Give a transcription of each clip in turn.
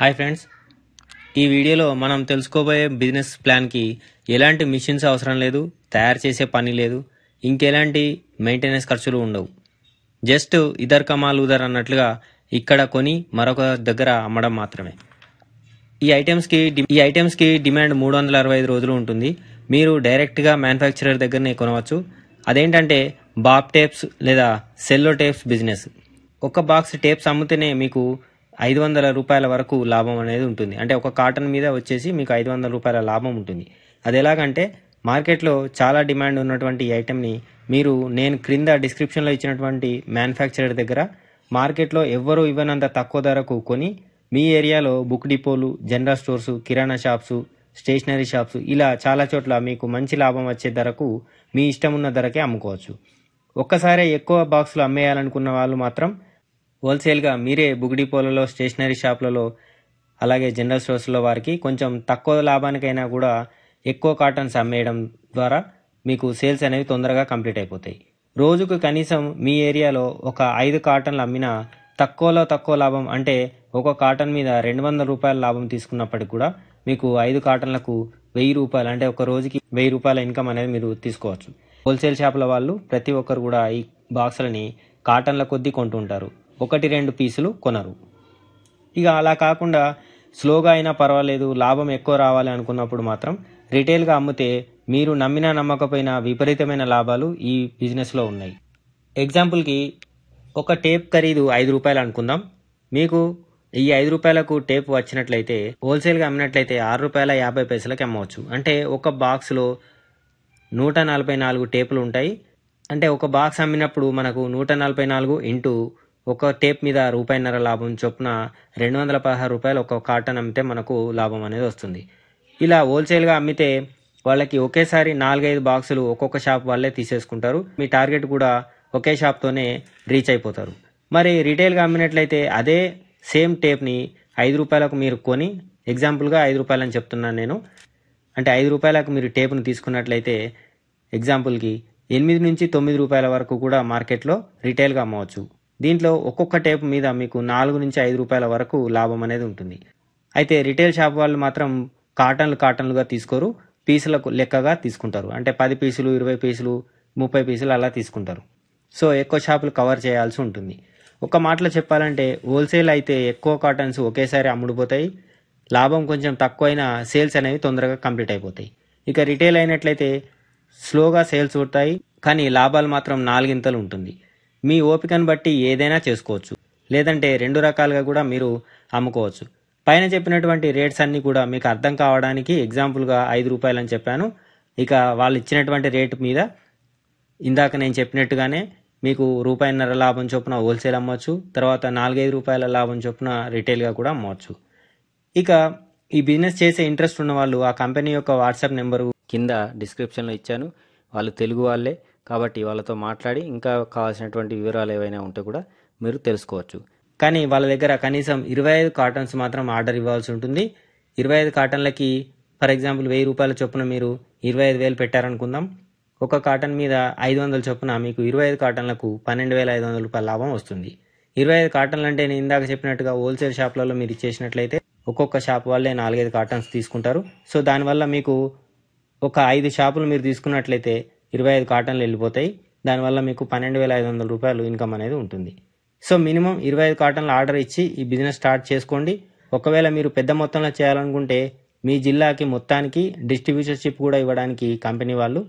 hi friends ఈ వీడియోలో మనం తెలుసుకోబోయే బిజినెస్ ప్లాన్కి ఎలాంటి మిషన్స్ అవసరం లేదు తయారు చేసే పని లేదు ఇంకెలాంటి మెయింటెనెన్స్ ఖర్చులు ఉండవు జస్ట్ ఇదర్ కమాలు ఉదర్ అన్నట్లుగా ఇక్కడ కొని మరొక దగ్గర అమ్మడం మాత్రమే ఈ ఐటమ్స్కి ఈ ఐటమ్స్కి డిమాండ్ మూడు వందల అరవై ఐదు రోజులు ఉంటుంది మీరు డైరెక్ట్గా మ్యానుఫ్యాక్చరర్ దగ్గరనే కొనవచ్చు అదేంటంటే బాప్ టేప్స్ లేదా సెల్లో టేప్స్ బిజినెస్ ఒక బాక్స్ టేప్స్ అమ్మితేనే మీకు ఐదు వందల రూపాయల వరకు లాభం అనేది ఉంటుంది అంటే ఒక కాటన్ మీద వచ్చేసి మీకు ఐదు వందల రూపాయల లాభం ఉంటుంది అది ఎలాగంటే మార్కెట్లో చాలా డిమాండ్ ఉన్నటువంటి ఈ ఐటెంని మీరు నేను క్రింద డిస్క్రిప్షన్లో ఇచ్చినటువంటి మ్యానుఫ్యాక్చరర్ దగ్గర మార్కెట్లో ఎవ్వరూ ఇవ్వనంత తక్కువ ధరకు కొని మీ ఏరియాలో బుక్ డిపోలు జనరల్ స్టోర్స్ కిరాణా షాప్స్ స్టేషనరీ షాప్స్ ఇలా చాలా చోట్ల మీకు మంచి లాభం వచ్చే ధరకు మీ ఇష్టం ఉన్న ధరకే అమ్ముకోవచ్చు ఒక్కసారే ఎక్కువ బాక్సులు అమ్మేయాలనుకున్న వాళ్ళు మాత్రం హోల్సేల్గా మీరే బుగిడి పోలలో స్టేషనరీ షాపులలో అలాగే జనరల్ స్టోర్స్లో వారికి కొంచెం తక్కువ లాభానికైనా కూడా ఎక్కువ కాటన్స్ అమ్మేయడం ద్వారా మీకు సేల్స్ అనేవి తొందరగా కంప్లీట్ అయిపోతాయి రోజుకు కనీసం మీ ఏరియాలో ఒక ఐదు కాటన్లు అమ్మినా తక్కువలో తక్కువ లాభం అంటే ఒక కాటన్ మీద రెండు వందల రూపాయల లాభం తీసుకున్నప్పటికి కూడా మీకు ఐదు కాటన్లకు వెయ్యి రూపాయలు అంటే ఒక రోజుకి వెయ్యి రూపాయల ఇన్కమ్ అనేది మీరు తీసుకోవచ్చు హోల్సేల్ షాపుల వాళ్ళు ప్రతి ఒక్కరు కూడా ఈ బాక్సులని కాటన్ల కొద్దీ కొంటుంటారు ఒకటి రెండు పీసులు కొనరు ఇక అలా కాకుండా స్లోగా అయినా పర్వాలేదు లాభం ఎక్కువ రావాలి అనుకున్నప్పుడు మాత్రం రిటైల్గా అమ్మితే మీరు నమ్మినా నమ్మకపోయినా విపరీతమైన లాభాలు ఈ బిజినెస్లో ఉన్నాయి ఎగ్జాంపుల్కి ఒక టేప్ ఖరీదు ఐదు రూపాయలు అనుకుందాం మీకు ఈ ఐదు రూపాయలకు టేప్ వచ్చినట్లయితే హోల్సేల్గా అమ్మినట్లయితే ఆరు రూపాయల యాభై పైసలకి అమ్మవచ్చు అంటే ఒక బాక్స్లో నూట నలభై నాలుగు టేపులు ఉంటాయి అంటే ఒక బాక్స్ అమ్మినప్పుడు మనకు నూట నలభై నాలుగు ఇంటూ ఒక టేప్ మీద రూపాయిన్నర లాభం చొప్పున రెండు వందల పదహారు రూపాయలు ఒక కాటన్ అమ్మితే మనకు లాభం అనేది వస్తుంది ఇలా హోల్సేల్గా అమ్మితే వాళ్ళకి ఒకేసారి నాలుగైదు బాక్సులు ఒక్కొక్క షాప్ వాళ్ళే తీసేసుకుంటారు మీ టార్గెట్ కూడా ఒకే షాప్తోనే రీచ్ అయిపోతారు మరి రీటైల్గా అమ్మినట్లయితే అదే సేమ్ టేప్ని ఐదు రూపాయలకు మీరు కొని ఎగ్జాంపుల్గా ఐదు రూపాయలని చెప్తున్నాను నేను అంటే ఐదు రూపాయలకు మీరు టేప్ను తీసుకున్నట్లయితే ఎగ్జాంపుల్కి ఎనిమిది నుంచి తొమ్మిది రూపాయల వరకు కూడా మార్కెట్లో రీటైల్గా అమ్మవచ్చు దీంట్లో ఒక్కొక్క టేప్ మీద మీకు నాలుగు నుంచి ఐదు రూపాయల వరకు లాభం అనేది ఉంటుంది అయితే రిటైల్ షాప్ వాళ్ళు మాత్రం కాటన్లు కాటన్లుగా తీసుకోరు పీసులకు లెక్కగా తీసుకుంటారు అంటే పది పీసులు ఇరవై పీసులు ముప్పై పీసులు అలా తీసుకుంటారు సో ఎక్కువ షాపులు కవర్ చేయాల్సి ఉంటుంది ఒక మాటలో చెప్పాలంటే హోల్సేల్ అయితే ఎక్కువ కాటన్స్ ఒకేసారి అమ్ముడుపోతాయి లాభం కొంచెం తక్కువైనా సేల్స్ అనేవి తొందరగా కంప్లీట్ అయిపోతాయి ఇక రిటైల్ అయినట్లయితే స్లోగా సేల్స్ ఉంటాయి కానీ లాభాలు మాత్రం నాలుగింతలు ఉంటుంది మీ ఓపికను బట్టి ఏదైనా చేసుకోవచ్చు లేదంటే రెండు రకాలుగా కూడా మీరు అమ్ముకోవచ్చు పైన చెప్పినటువంటి రేట్స్ అన్నీ కూడా మీకు అర్థం కావడానికి ఎగ్జాంపుల్గా ఐదు అని చెప్పాను ఇక వాళ్ళు ఇచ్చినటువంటి రేటు మీద ఇందాక నేను చెప్పినట్టుగానే మీకు రూపాయిన్నర లాభం చొప్పున హోల్సేల్ అమ్మవచ్చు తర్వాత నాలుగైదు రూపాయల లాభం చొప్పున రిటైల్గా కూడా అమ్మవచ్చు ఇక ఈ బిజినెస్ చేసే ఇంట్రెస్ట్ ఉన్న వాళ్ళు ఆ కంపెనీ యొక్క వాట్సాప్ నెంబరు కింద డిస్క్రిప్షన్లో ఇచ్చాను వాళ్ళు తెలుగు వాళ్ళే కాబట్టి వాళ్ళతో మాట్లాడి ఇంకా కావాల్సినటువంటి వివరాలు ఏవైనా ఉంటే కూడా మీరు తెలుసుకోవచ్చు కానీ వాళ్ళ దగ్గర కనీసం ఇరవై ఐదు కాటన్స్ మాత్రం ఆర్డర్ ఇవ్వాల్సి ఉంటుంది ఇరవై ఐదు కాటన్లకి ఫర్ ఎగ్జాంపుల్ వెయ్యి రూపాయల చొప్పున మీరు ఇరవై ఐదు వేలు పెట్టారనుకుందాం ఒక కాటన్ మీద ఐదు వందల చొప్పున మీకు ఇరవై ఐదు కాటన్లకు పన్నెండు వేల ఐదు వందల రూపాయల లాభం వస్తుంది ఇరవై ఐదు కాటన్లు అంటే నేను ఇందాక చెప్పినట్టుగా హోల్సేల్ షాప్లలో మీరు ఇచ్చేసినట్లయితే ఒక్కొక్క షాప్ వాళ్ళే నాలుగైదు కాటన్స్ తీసుకుంటారు సో దానివల్ల మీకు ఒక ఐదు షాపులు మీరు తీసుకున్నట్లయితే ఇరవై ఐదు కాటన్లు వెళ్ళిపోతాయి దానివల్ల మీకు పన్నెండు వేల ఐదు వందల రూపాయలు ఇన్కమ్ అనేది ఉంటుంది సో మినిమం ఇరవై ఐదు కాటన్లు ఆర్డర్ ఇచ్చి ఈ బిజినెస్ స్టార్ట్ చేసుకోండి ఒకవేళ మీరు పెద్ద మొత్తంలో చేయాలనుకుంటే మీ జిల్లాకి మొత్తానికి డిస్ట్రిబ్యూషన్షిప్ కూడా ఇవ్వడానికి కంపెనీ వాళ్ళు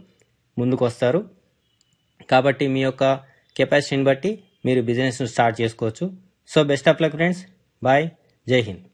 ముందుకు వస్తారు కాబట్టి మీ యొక్క కెపాసిటీని బట్టి మీరు బిజినెస్ను స్టార్ట్ చేసుకోవచ్చు so best of luck friends bye Jai Hind